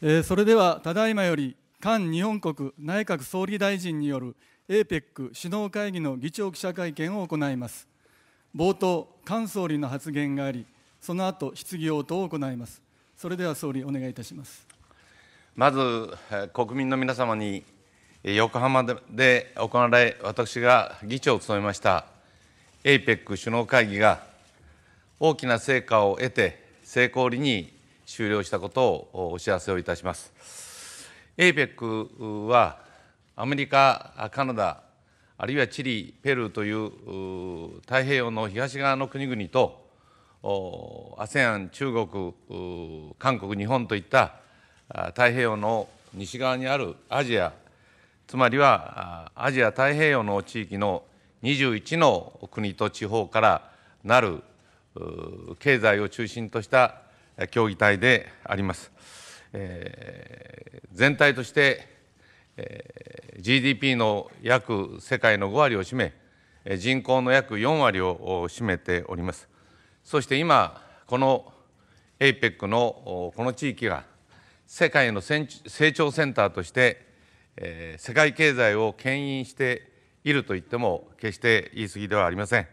えー、それではただいまより韓日本国内閣総理大臣による APEC 首脳会議の議長記者会見を行います冒頭菅総理の発言がありその後質疑応答を行いますそれでは総理お願いいたしますまず国民の皆様に横浜で行われ私が議長を務めました APEC 首脳会議が大きな成果を得て成功裏に終了したことをお知らせをいたします。APEC はアメリカ、カナダ、あるいはチリ、ペルーという太平洋の東側の国々と ASEAN、中国、韓国、日本といった太平洋の西側にあるアジア、つまりはアジア太平洋の地域の21の国と地方からなる経済を中心とした協議体であります。えー、全体として、えー、GDP の約世界の5割を占め、人口の約4割を占めております。そして今、この APEC のこの地域が世界の成長センターとして、えー、世界経済を牽引していると言っても決して言い過ぎではありません。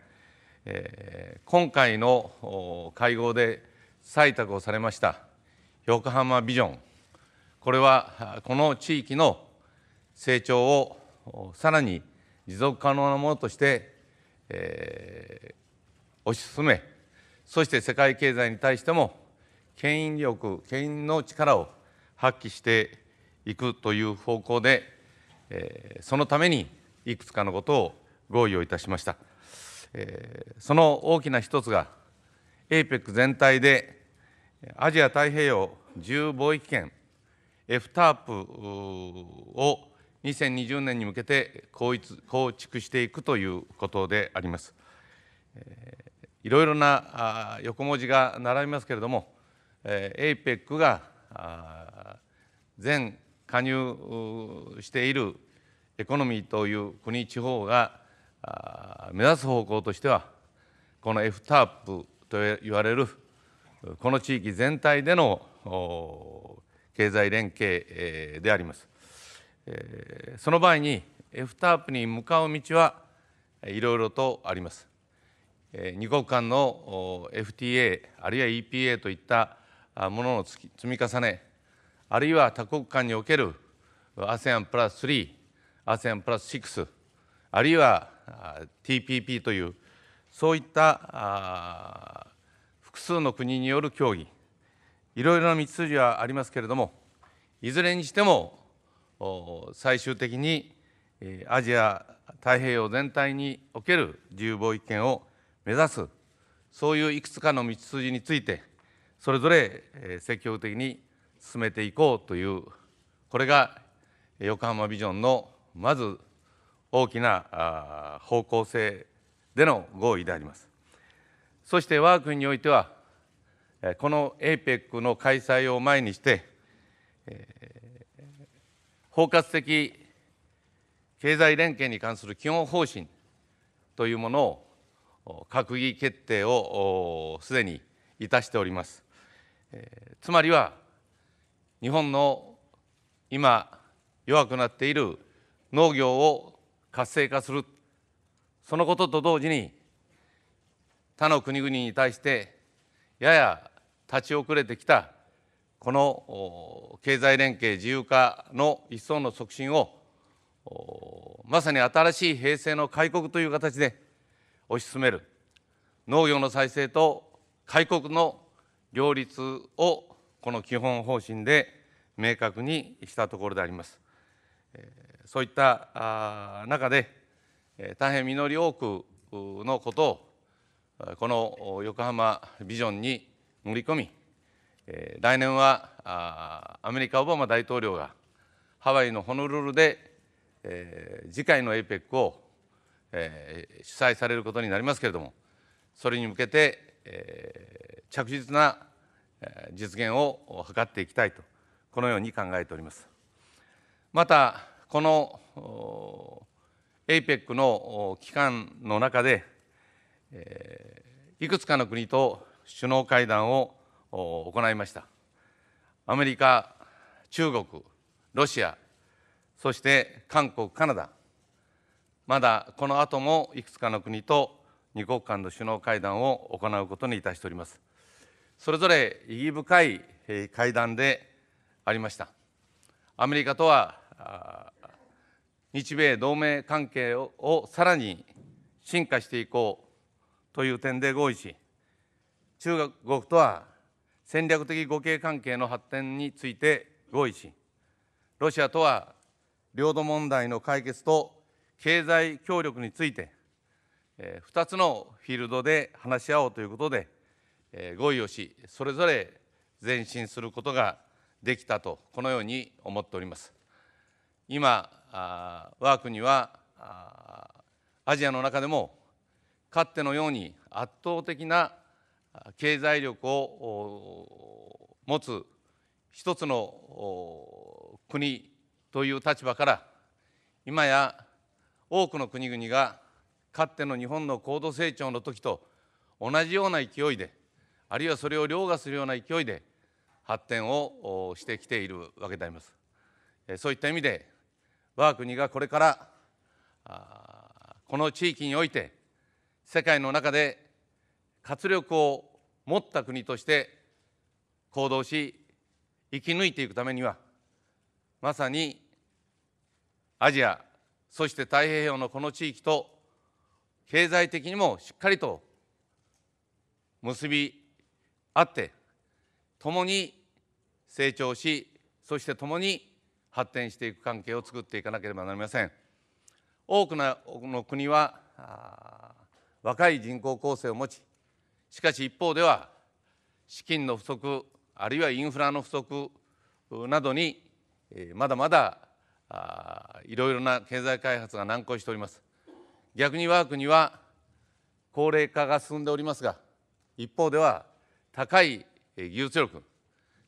えー、今回の会合で採択をされました横浜ビジョン、これはこの地域の成長をさらに持続可能なものとして、えー、推し進め、そして世界経済に対しても、牽引力、牽引の力を発揮していくという方向で、えー、そのためにいくつかのことを合意をいたしました。えー、その大きな一つが APEC 全体でアジア太平洋自貿易圏 FTAP を2020年に向けて構築していくということであります。いろいろな横文字が並びますけれども、APEC が全加入しているエコノミーという国地方が目指す方向としてはこの FTAP と言われるこの地域全体での経済連携であります。その場合にエフタープに向かう道はいろいろとあります。二国間の FTA あるいは EPA といったものの積み重ねあるいは多国間における ASEAN プラス3 ASEAN プラス6あるいは TPP というそういった複数の国による協議いろいろな道筋はありますけれどもいずれにしても最終的にアジア太平洋全体における自由貿易圏を目指すそういういくつかの道筋についてそれぞれ積極的に進めていこうというこれが横浜ビジョンのまず大きな方向性での合意であります。そして我が国においては、この APEC の開催を前にして、包括的経済連携に関する基本方針というものを閣議決定をすでにいたしております。つまりは、日本の今、弱くなっている農業を活性化するそのことと同時に他の国々に対してやや立ち遅れてきたこの経済連携自由化の一層の促進をまさに新しい平成の開国という形で推し進める農業の再生と開国の両立をこの基本方針で明確にしたところであります。そういった中で大変実り多くのことをこの横浜ビジョンに盛り込み来年はアメリカオバマ大統領がハワイのホノルルで次回の APEC を主催されることになりますけれどもそれに向けて着実な実現を図っていきたいとこのように考えております。またこの APEC の期間の中で、いくつかの国と首脳会談を行いましたアメリカ中国ロシアそして韓国カナダまだこの後もいくつかの国と2国間の首脳会談を行うことにいたしておりますそれぞれ意義深い会談でありましたアメリカとは日米同盟関係をさらに進化していこうという点で合意し、中国とは戦略的互恵関係の発展について合意し、ロシアとは領土問題の解決と経済協力について、2つのフィールドで話し合おうということで、合意をし、それぞれ前進することができたと、このように思っております。今あ我が国はあアジアの中でもかつてのように圧倒的な経済力を持つ一つの国という立場から今や多くの国々がかつての日本の高度成長の時と同じような勢いであるいはそれを凌駕するような勢いで発展をしてきているわけであります。そういった意味で我が国がこれからこの地域において世界の中で活力を持った国として行動し生き抜いていくためにはまさにアジアそして太平洋のこの地域と経済的にもしっかりと結び合って共に成長しそして共に発展していく関係を作っていかなければなりません多くの国は若い人口構成を持ちしかし一方では資金の不足あるいはインフラの不足などにまだまだいろいろな経済開発が難航しております逆に我が国は高齢化が進んでおりますが一方では高い技術力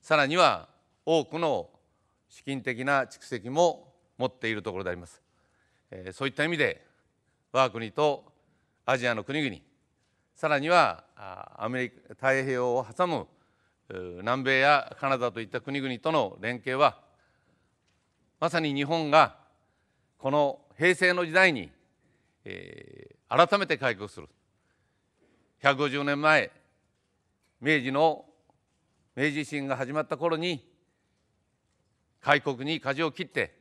さらには多くの資金的な蓄積も持っているところであります。えそういった意味で我が国とアジアの国々さらにはアメリカ太平洋を挟む南米やカナダといった国々との連携はまさに日本がこの平成の時代に、え改めて改革する150年前明治の明治維新が始まった頃に開国に舵を切って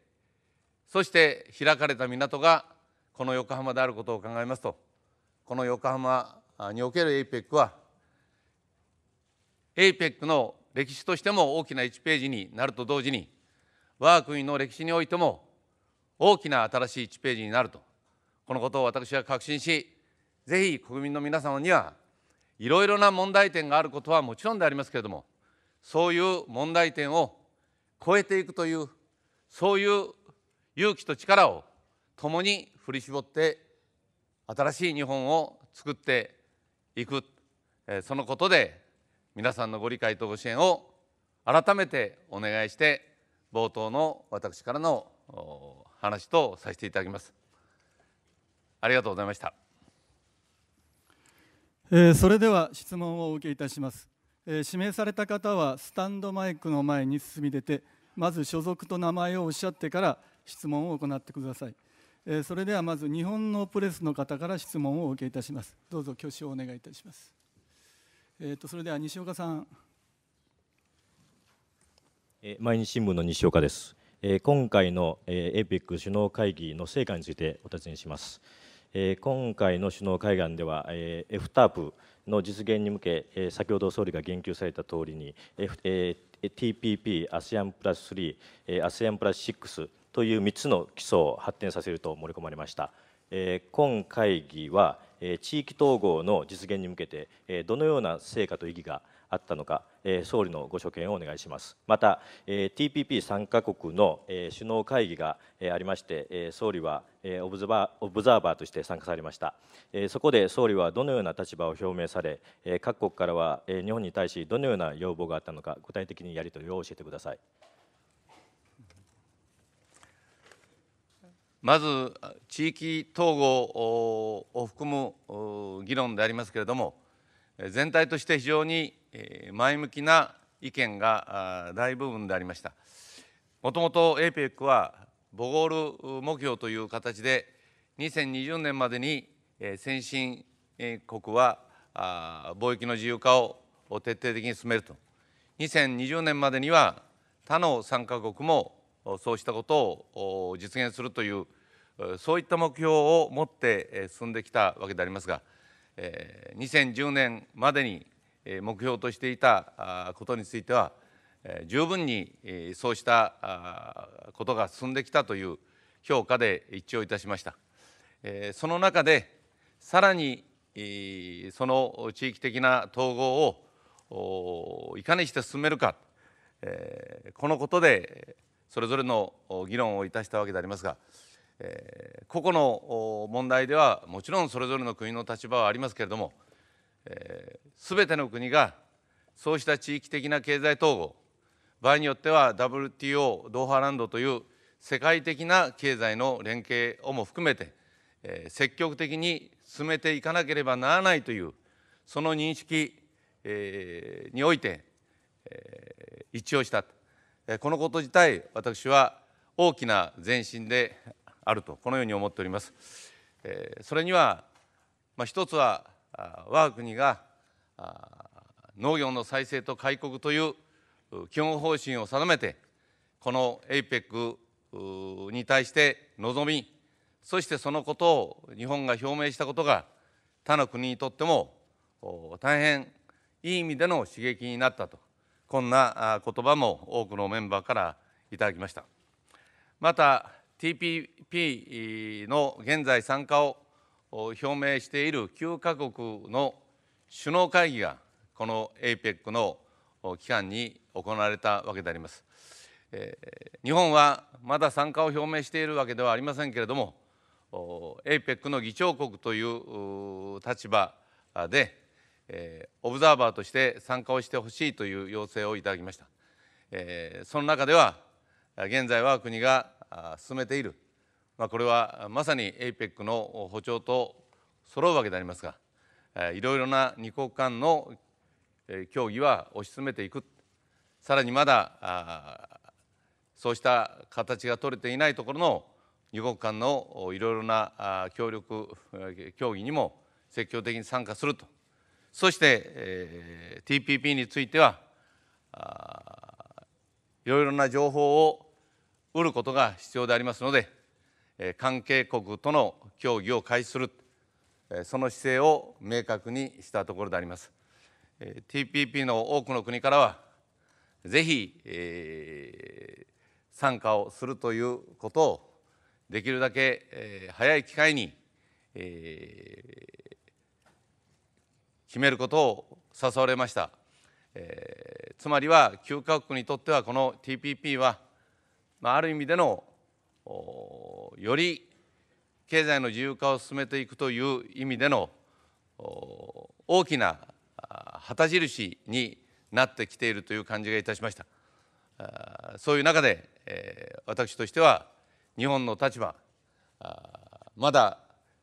そして開かれた港がこの横浜であることを考えますとこの横浜における APEC は APEC の歴史としても大きな1ページになると同時に我が国の歴史においても大きな新しい1ページになるとこのことを私は確信しぜひ国民の皆様にはいろいろな問題点があることはもちろんでありますけれどもそういう問題点を超えていくというそういう勇気と力を共に振り絞って新しい日本を作っていくそのことで皆さんのご理解とご支援を改めてお願いして冒頭の私からの話とさせていただきます。ありがとうございました。えー、それでは質問をお受けいたします。え指名された方はスタンドマイクの前に進み出てまず所属と名前をおっしゃってから質問を行ってください、えそれではまず日本のプレスの方から質問をお受けいたしますどうぞ挙手をお願いいたします、えーと、とそれでは西岡さん毎日新聞の西岡です今回の APEC 首脳会議の成果についてお尋ねします。え今回の首脳会談では、え f タープの実現に向け、え先ほど総理が言及されたとおりに、F え TPP、ASEAN プラス3、え ASEAN プラス6という3つの基礎を発展させると盛り込まれました。え今会議は、え地域統合の実現に向けて、えどのような成果と意義が、あったのか、え総理のご所見をお願いします。また、え TPP 参加国の、え首脳会議が、えありまして、え総理は、えオブザバーオブザーバーとして参加されました、えそこで総理はどのような立場を表明され、え各国からは、え日本に対しどのような要望があったのか具体的にやり取りを教えてください。まず地域統合を含む議論でありますけれども全体として非常に前向きな意見が大部分でありましたもともと APEC はボゴール目標という形で2020年までに先進国は貿易の自由化を徹底的に進めると2020年までには他の参加国もそうしたことを実現するというそういった目標を持って進んできたわけでありますが2010年までに目標としていたことについては十分にそうしたことが進んできたという評価で一致をいたしましたその中でさらにその地域的な統合をいかにして進めるかこのことでそれぞれの議論をいたしたわけでありますが個々の問題ではもちろんそれぞれの国の立場はありますけれどもすべての国がそうした地域的な経済統合、場合によっては WTO、ドーハランドという世界的な経済の連携をも含めて、え積極的に進めていかなければならないという、その認識、において、え一致をした、えこのこと自体、私は大きな前進であると、このように思っております。えそれには、まあ、一つは我が国が農業の再生と開国という基本方針を定めてこの APEC に対して臨みそしてそのことを日本が表明したことが他の国にとっても大変いい意味での刺激になったとこんな言葉も多くのメンバーからいただきましたまた TPP の現在参加を表明している9カ国の首脳会議がこの APEC の期間に行われたわけであります。えー、日本はまだ参加を表明しているわけではありませんけれども APEC の議長国という立場で、えー、オブザーバーとして参加をしてほしいという要請をいただきました、えー、その中では現在は国が進めているまあ、これはまさに APEC の歩調と揃うわけでありますがいろいろな2国間の協議は推し進めていくさらにまだそうした形が取れていないところの2国間のいろいろな協力協議にも積極的に参加するとそして、え TPP についてはいろいろな情報を得ることが必要でありますので関係国との協議を開始するその姿勢を明確にしたところであります TPP の多くの国からはぜひ、えー、参加をするということをできるだけ、えー、早い機会に、えー、決めることを誘われました、えつまりは9カ国にとってはこの TPP は、まあ、ある意味でのより経済の自由化を進めていくという意味での大きな旗印になってきているという感じがいたしましたそういう中で、え私としては日本の立場まだ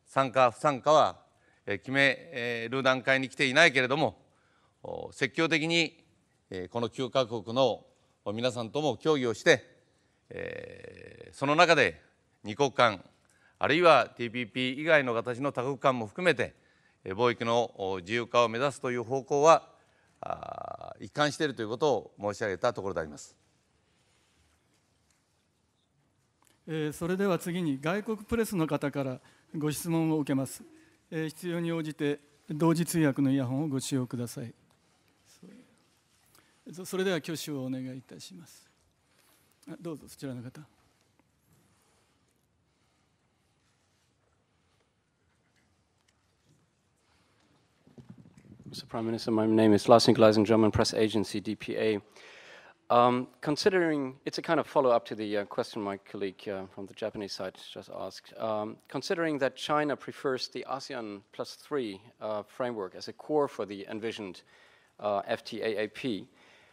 参加不参加は決める段階に来ていないけれども積極的にこの9カ国の皆さんとも協議をしてその中で2国間あるいは TPP 以外の形の多国間も含めて貿易の自由化を目指すという方向は一貫しているということを申し上げたところであります。それでは次に外国プレスの方からご質問を受けます。必要に応じて同時通訳のイヤホンをご使用ください。それでは挙手をお願いいたします。どうぞそちらの方。Mr. Prime Minister. My name is Lars Nikolaisen, German press agency, DPA. Um, considering, it's a kind of follow-up to the uh, question my colleague uh, from the Japanese side just asked. Um, considering that China prefers the ASEAN plus three uh, framework as a core for the envisioned uh, FTAAP,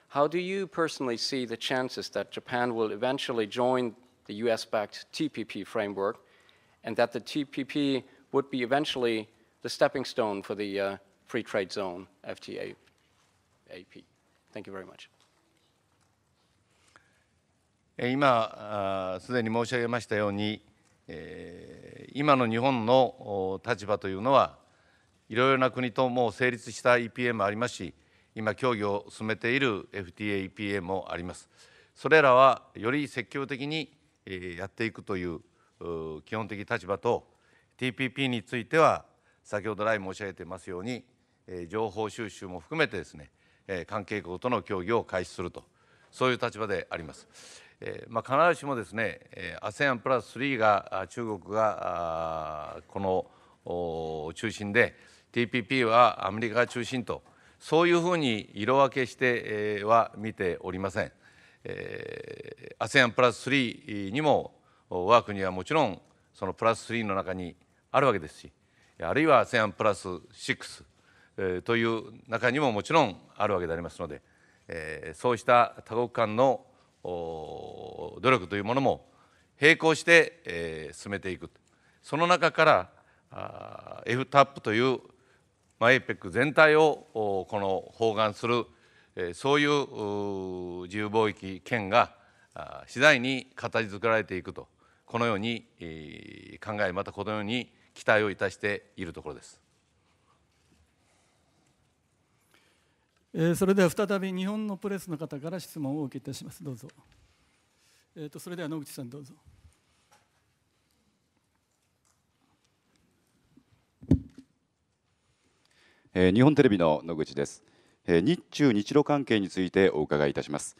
how do you personally see the chances that Japan will eventually join the US-backed TPP framework and that the TPP would be eventually the stepping stone for the uh, free trade zone FTA AP. Thank you very much. 今すでに申し上げましたように、え今の日本の立場というのはいろいろな国ともう成立した EPA もありますし今協議を進めている FTAEPA もありますそれらはより積極的にやっていくという基本的立場と TPP については先ほど来申し上げてますようにえ情報収集も含めてですね、え関係国との協議を開始するとそういう立場であります。えまあ、必ずしもですね、え ASEAN プラス3が中国がこの中心で TPP はアメリカが中心とそういうふうに色分けしては見ておりません。えー、ASEAN プラス3にも我が国はもちろんそのプラス3の中にあるわけですしあるいは ASEAN プラス6えという中にももちろんあるわけでありますので、えそうした多国間の努力というものも並行して、え進めていくその中から FTAP という、APEC 全体をこの包含する、えそういう自由貿易圏が次第に形作られていくとこのように考えまたこのように期待をいたしているところです。えー、それでは再び日本のプレスの方から質問をお受けいたしますどうぞ、えーと、それでは野口さんどうぞえー、日本テレビの野口です、えー、日中日露関係についてお伺いいたします、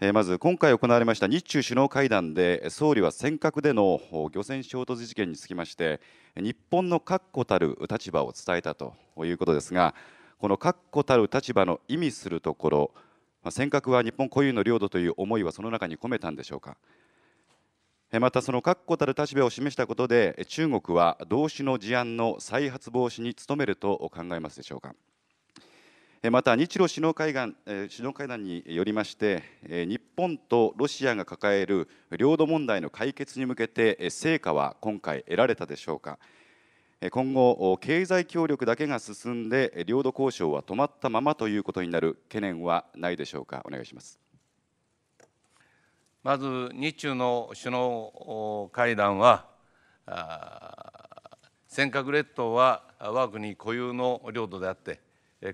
えー、まず今回行われました日中首脳会談で総理は尖閣での漁船衝突事件につきまして日本の確固たる立場を伝えたということですがこの確固たる立場の意味するところ、まあ、尖閣は日本固有の領土という思いはその中に込めたんでしょうか。またその確固たる立場を示したことで中国は同種の事案の再発防止に努めると考えますでしょうかまた日露首脳会談首脳会談によりまして日本とロシアが抱える領土問題の解決に向けて成果は今回得られたでしょうか今後経済協力だけが進んで領土交渉は止まったままということになる懸念はないでしょうかお願いしますまず日中の首脳会談は尖閣列島は我が国固有の領土であって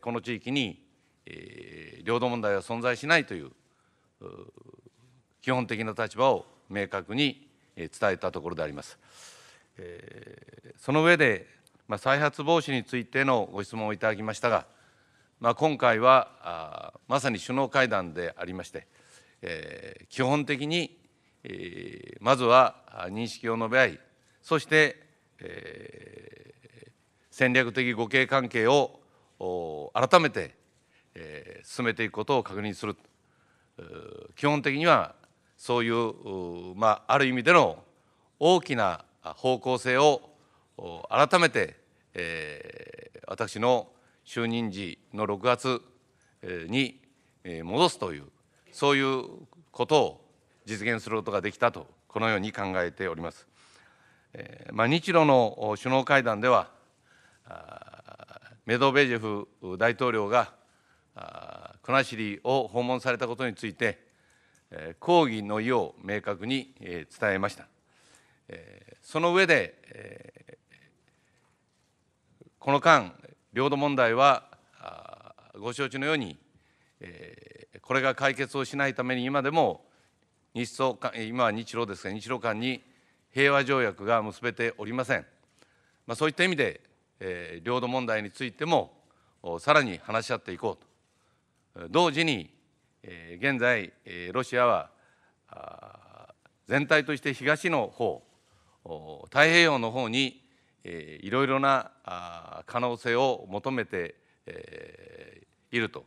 この地域に領土問題は存在しないという基本的な立場を明確に伝えたところであります。えー、その上で、まあ、再発防止についてのご質問をいただきましたが、まあ、今回はまさに首脳会談でありまして、えー、基本的に、えー、まずは認識を述べ合いそして、えー、戦略的互恵関係を改めて、えー、進めていくことを確認する基本的にはそういう、まあ、ある意味での大きな方向性を改めて、えー、私の就任時の6月に戻すというそういうことを実現することができたとこのように考えております。えー、まあ、日露の首脳会談ではメドベージェフ大統領が国後を訪問されたことについて抗議の意を明確に伝えました。その上で、この間領土問題はご承知のように、これが解決をしないために今でも日ソ今は日露ですが日露間に平和条約が結べておりません、まあ、そういった意味で、領土問題についてもさらに話し合っていこうと同時に、現在、ロシアは全体として東の方太平洋の方にいろいろな可能性を求めていると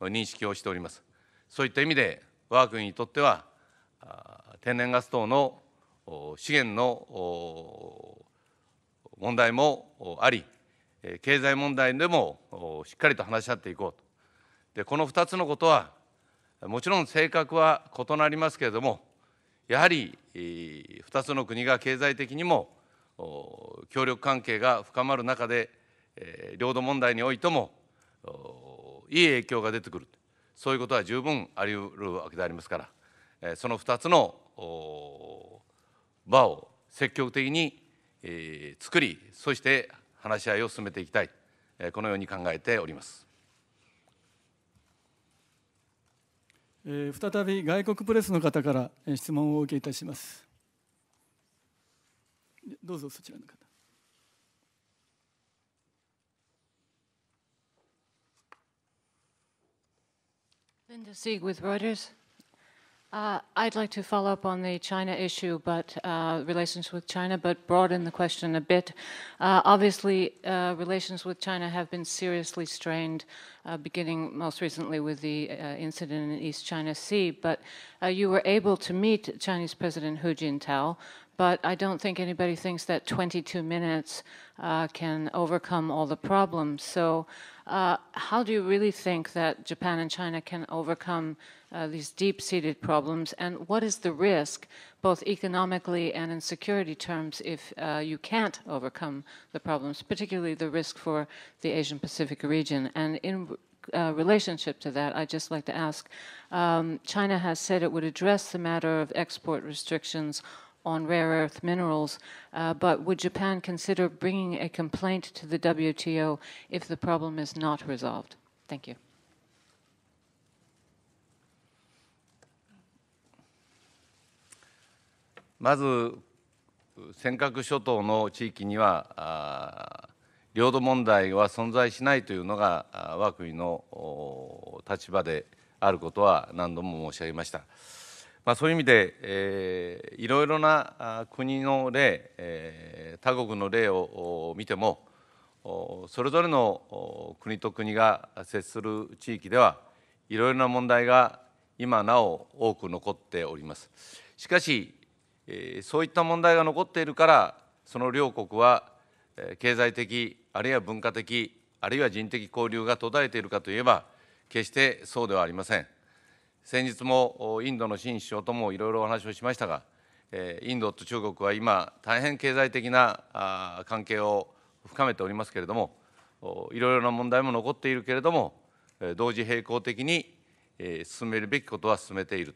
認識をしております。そういった意味で我が国にとっては天然ガス等の資源の問題もあり経済問題でもしっかりと話し合っていこうとでこの2つのことはもちろん性格は異なりますけれどもやはり2つの国が経済的にも協力関係が深まる中で領土問題においてもいい影響が出てくるそういうことは十分あり得るわけでありますからその2つの場を積極的に作りそして話し合いを進めていきたいこのように考えております。え再び外国プレスの方から質問をお受けいたしますどうぞそちらの方ング Uh, I'd like to follow up on the China issue, but uh, relations with China, but broaden the question a bit. Uh, obviously, uh, relations with China have been seriously strained, uh, beginning most recently with the uh, incident in East China Sea. But you were able to meet Chinese President Hu Jintao, but I don't think anybody thinks that 22 minutes can overcome all the problems. So. Uh, how do you really think that Japan and China can overcome uh, these deep seated problems? And what is the risk, both economically and in security terms, if uh, you can't overcome the problems, particularly the risk for the Asian Pacific region? And in uh, relationship to that, I'd just like to ask um, China has said it would address the matter of export restrictions on rare earth minerals, uh, but would Japan consider bringing a complaint to the WTO if the problem is not resolved? Thank you. First, 尖閣諸島の地域には領土問題は存在しないというのが我が国の立場であることは何度も申し上げました。まあ、そういう意味で、えー、いろいろな国の例、えー、他国の例を見てもそれぞれの国と国が接する地域ではいろいろな問題が今なお多く残っております。しかし、えー、そういった問題が残っているからその両国は経済的あるいは文化的あるいは人的交流が途絶えているかといえば決してそうではありません。先日もインドの新首相ともいろいろお話をしましたが、インドと中国は今、大変経済的な関係を深めておりますけれども、いろいろな問題も残っているけれども、同時並行的に進めるべきことは進めている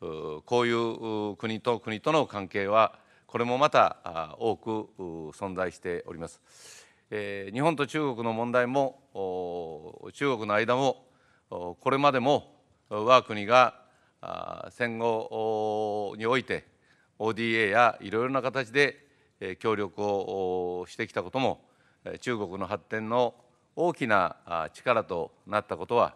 と、こういう国と国との関係は、これもまた多く存在しております。日本と中国の問題も、中国の間も、これまでも我が国が戦後において ODA やいろいろな形で協力をしてきたことも中国の発展の大きな力となったことは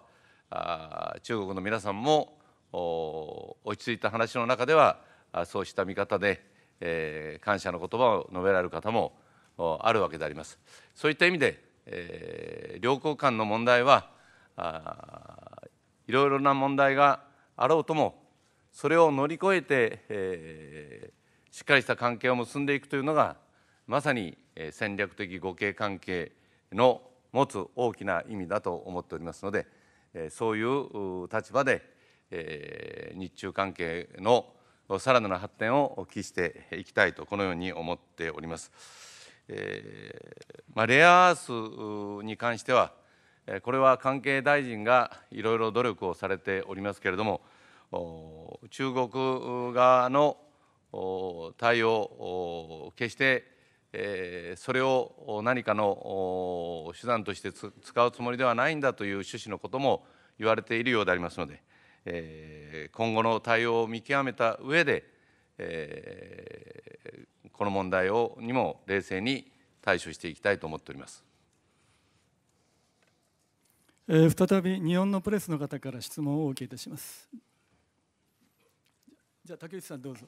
中国の皆さんも落ち着いた話の中ではそうした見方で感謝の言葉を述べられる方もあるわけであります。そういった意味で両国間の問題はいろいろな問題があろうともそれを乗り越えて、えー、しっかりした関係を結んでいくというのがまさに戦略的互恵関係の持つ大きな意味だと思っておりますのでそういう立場で、えー、日中関係のさらなる発展を期していきたいとこのように思っております。えー、まあ、レアアースに関してはこれは関係大臣がいろいろ努力をされておりますけれども中国側の対応決してそれを何かの手段として使うつもりではないんだという趣旨のことも言われているようでありますので今後の対応を見極めた上でこの問題をにも冷静に対処していきたいと思っております。えー、再び日本のプレスの方から質問をお受けいたしますじゃあ竹内さんどうぞ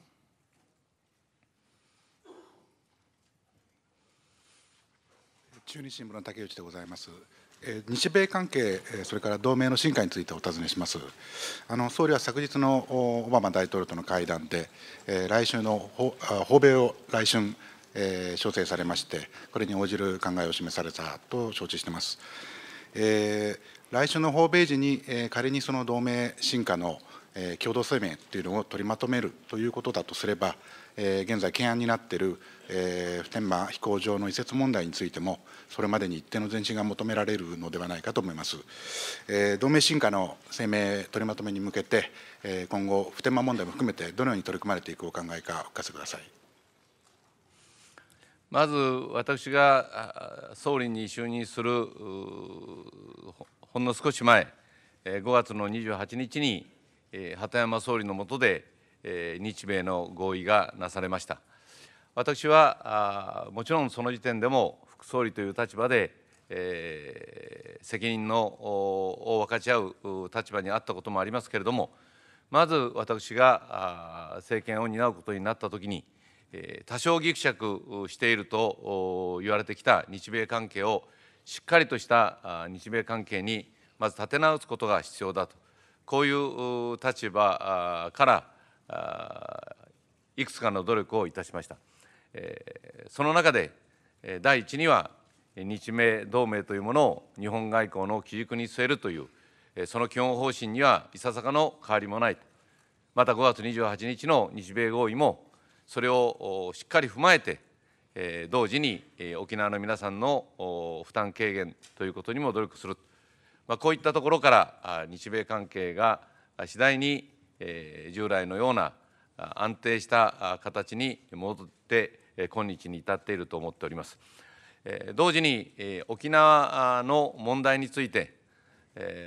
中日新聞の竹内でございます。日米関係、それから同盟の進化についてお尋ねします。あの総理は昨日のオバマ大統領との会談で、来週の訪米を来春、えー、招請されまして、これに応じる考えを示されたと承知しています。えー来週のホームページに、えー、仮にその同盟進化の、えー、共同声明というのを取りまとめるということだとすれば、えー、現在懸案になっている、えー、普天間飛行場の移設問題についてもそれまでに一定の前進が求められるのではないかと思います、えー、同盟進化の声明取りまとめに向けて、えー、今後普天間問題も含めてどのように取り組まれていくお考えかお聞かせくださいまず私が総理に就任するほんの少し前、5月の28日に鳩山総理の下で日米の合意がなされました。私はもちろんその時点でも副総理という立場で、責任のを分かち合う立場にあったこともありますけれどもまず私が政権を担うことになった時に多少ぎくしゃくしていると言われてきた日米関係をしっかりとした日米関係にまず立て直すことが必要だとこういう立場からいくつかの努力をいたしました。その中で第一には日米同盟というものを日本外交の基軸に据えるというその基本方針にはいささかの変わりもないまた5月28日の日米合意もそれをしっかり踏まえてえー、同時に、えー、沖縄の皆さんの負担軽減ということにも努力する、まあ、こういったところからあ日米関係が次第に、えー、従来のような安定した形に戻ってえ今日に至っていると思っております。え同時にえ沖縄の問題について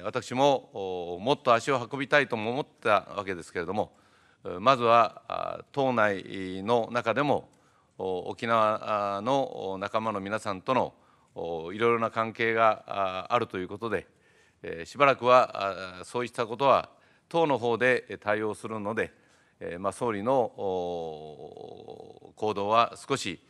私ももっと足を運びたいとも思ったわけですけれどもまずは党内の中でも沖縄の仲間の皆さんとのいろいろな関係があるということでしばらくはそういったことは党の方で対応するので、総理の行動は少し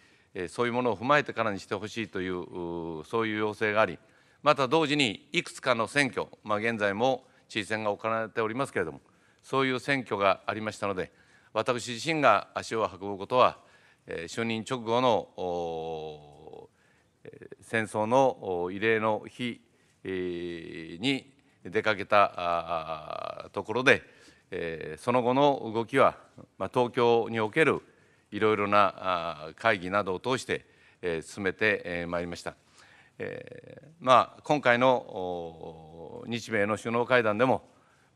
そういうものを踏まえてからにしてほしいというそういう要請がありまた同時にいくつかの選挙、まあ、現在も知事選が行われておりますけれどもそういう選挙がありましたので私自身が足を運ぶことは就任直後の戦争の慰霊の日に出かけたところでその後の動きは東京におけるいろいろな会議などを通して進めてまいりました。まあ、今回の日米の首脳会談でも、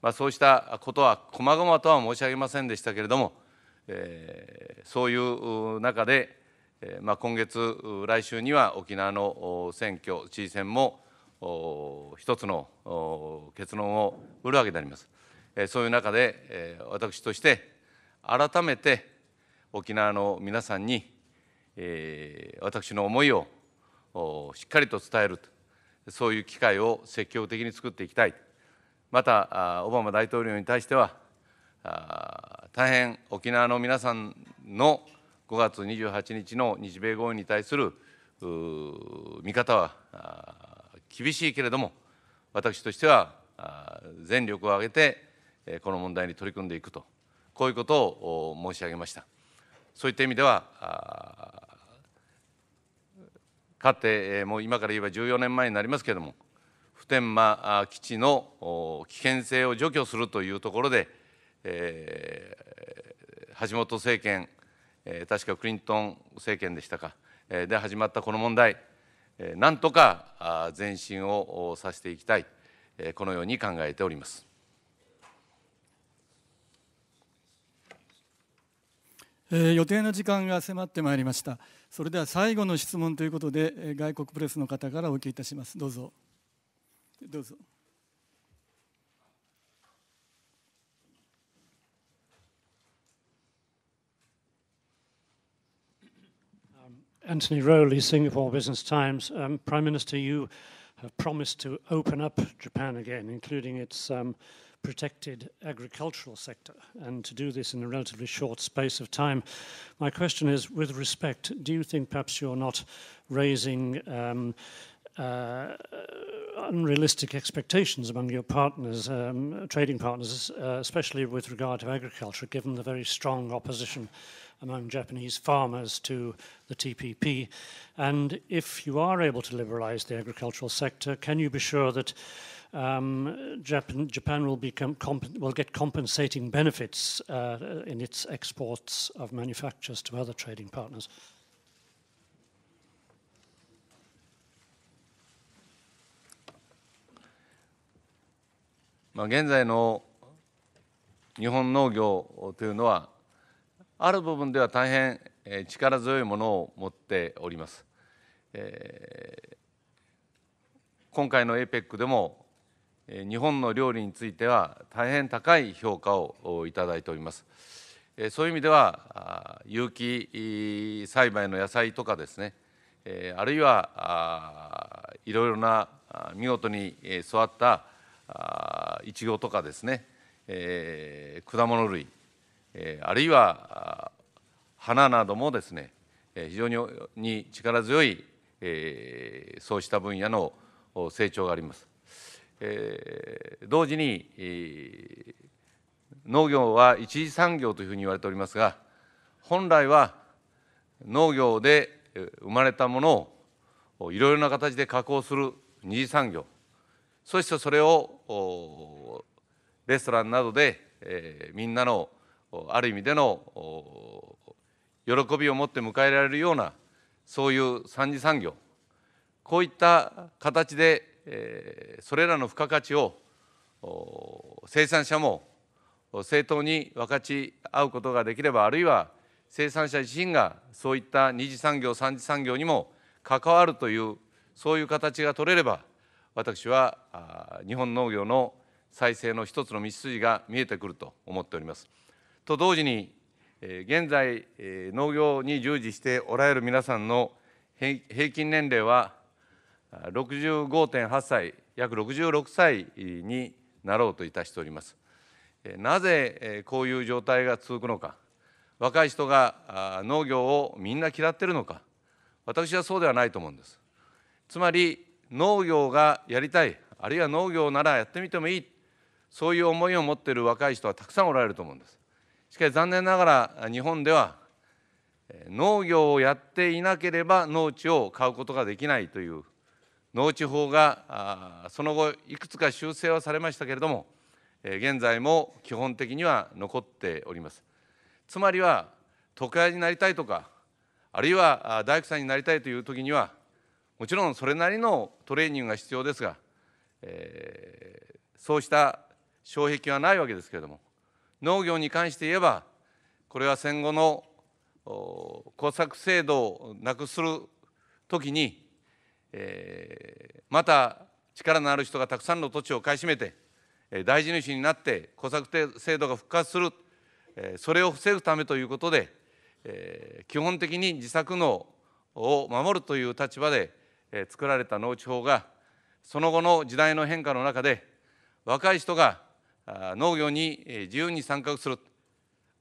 まあ、そうしたことは細々とは申し上げませんでしたけれどもえー、そういう中で、えーまあ、今月来週には沖縄の選挙知事選も一つの結論を得るわけであります。えー、そういう中で、えー、私として改めて沖縄の皆さんに、えー、私の思いをしっかりと伝えるとそういう機会を積極的に作っていきたいまたオバマ大統領に対しては大変沖縄の皆さんの5月28日の日米合意に対する見方は厳しいけれども私としては全力を挙げてこの問題に取り組んでいくとこういうことを申し上げましたそういった意味ではかつてもう今から言えば14年前になりますけれども普天間基地の危険性を除去するというところでえー、橋本政権、えー、確かクリントン政権でしたか、えー、で始まったこの問題、えー、なんとか前進をさせていきたい、えー、このように考えております。えー、予定の時間が迫ってまいりました。それでは最後の質問ということで、外国プレスの方からお受けいたします。どうぞ。どうぞ。Anthony Rowley, Singapore Business Times. Um, Prime Minister, you have promised to open up Japan again, including its um, protected agricultural sector, and to do this in a relatively short space of time. My question is, with respect, do you think perhaps you're not raising um, uh, unrealistic expectations among your partners, um, trading partners, uh, especially with regard to agriculture, given the very strong opposition among Japanese farmers to the TPP? And if you are able to liberalize the agricultural sector, can you be sure that um, Japan, Japan will, become will get compensating benefits uh, in its exports of manufactures to other trading partners? まあ、現在の日本農業というのはある部分では大変、え力強いものを持っております。え今回の APEC でも日本の料理については大変高い評価をいただいております。そういう意味では有機栽培の野菜とかですねあるいはいろいろな見事に育ったいちごとかですね果物類あるいは花などもですね非常に力強い、そうした分野の成長があります。同時に、農業は一次産業というふうに言われておりますが本来は農業で生まれたものをいろいろな形で加工する二次産業そしてそれをレストランなどで、えみんなのある意味での喜びを持って迎えられるようなそういう三次産業こういった形で、えそれらの付加価値を生産者も正当に分かち合うことができればあるいは生産者自身がそういった二次産業三次産業にも関わるというそういう形が取れれば私は日本農業の再生の一つの道筋が見えてくると思っております。と同時に現在農業に従事しておられる皆さんの平均年齢は65.8歳約66歳になろうといたしておりますなぜこういう状態が続くのか若い人が農業をみんな嫌っているのか私はそうではないと思うんですつまり農業がやりたいあるいは農業ならやってみてもいいそういう思いを持っている若い人はたくさんおられると思うんですしかし残念ながら日本では農業をやっていなければ農地を買うことができないという農地法がその後いくつか修正はされましたけれども現在も基本的には残っておりますつまりは都会になりたいとかあるいは大工さんになりたいという時にはもちろんそれなりのトレーニングが必要ですが、えー、そうした障壁はないわけですけれども農業に関して言えばこれは戦後の工作制度をなくする時に、えー、また力のある人がたくさんの土地を買い占めて大地主になって工作制度が復活するそれを防ぐためということで基本的に自作農を守るという立場で作られた農地法がその後の時代の変化の中で若い人が農業に自由に参画する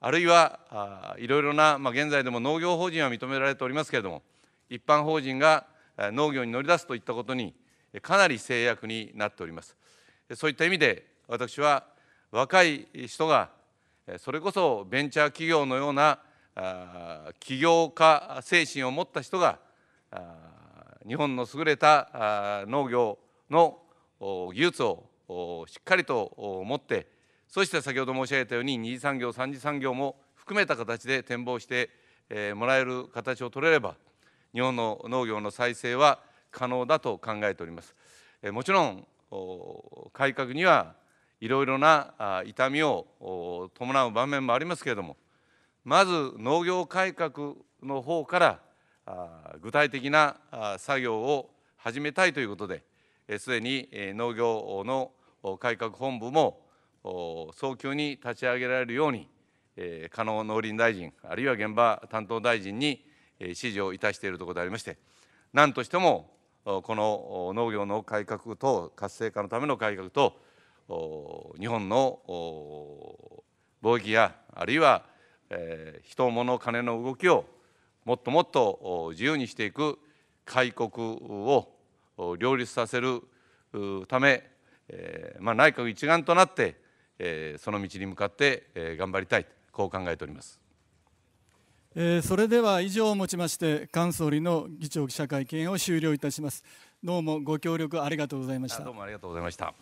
あるいはいろいろな、まあ、現在でも農業法人は認められておりますけれども一般法人が農業に乗り出すといったことにかなり制約になっておりますそういった意味で私は若い人がそれこそベンチャー企業のような起業家精神を持った人が日本の優れた農業の技術ををしっかりと持ってそして先ほど申し上げたように二次産業三次産業も含めた形で展望してもらえる形を取れれば日本の農業の再生は可能だと考えております。もちろん改革にはいろいろな痛みを伴う場面もありますけれどもまず農業改革の方から具体的な作業を始めたいということですでに農業の改革本部も早急に立ち上げられるように、加納農林大臣、あるいは現場担当大臣に指示をいたしているところでありまして、なんとしてもこの農業の改革と活性化のための改革と、日本の貿易や、あるいは人、物、金の動きをもっともっと自由にしていく開国を両立させるため、えー、まあ、内閣一丸となって、えー、その道に向かって、えー、頑張りたいこう考えております。えー、それでは以上をもちまして菅総理の議長記者会見を終了いたしますどうもご協力ありがとうございましたどうもありがとうございました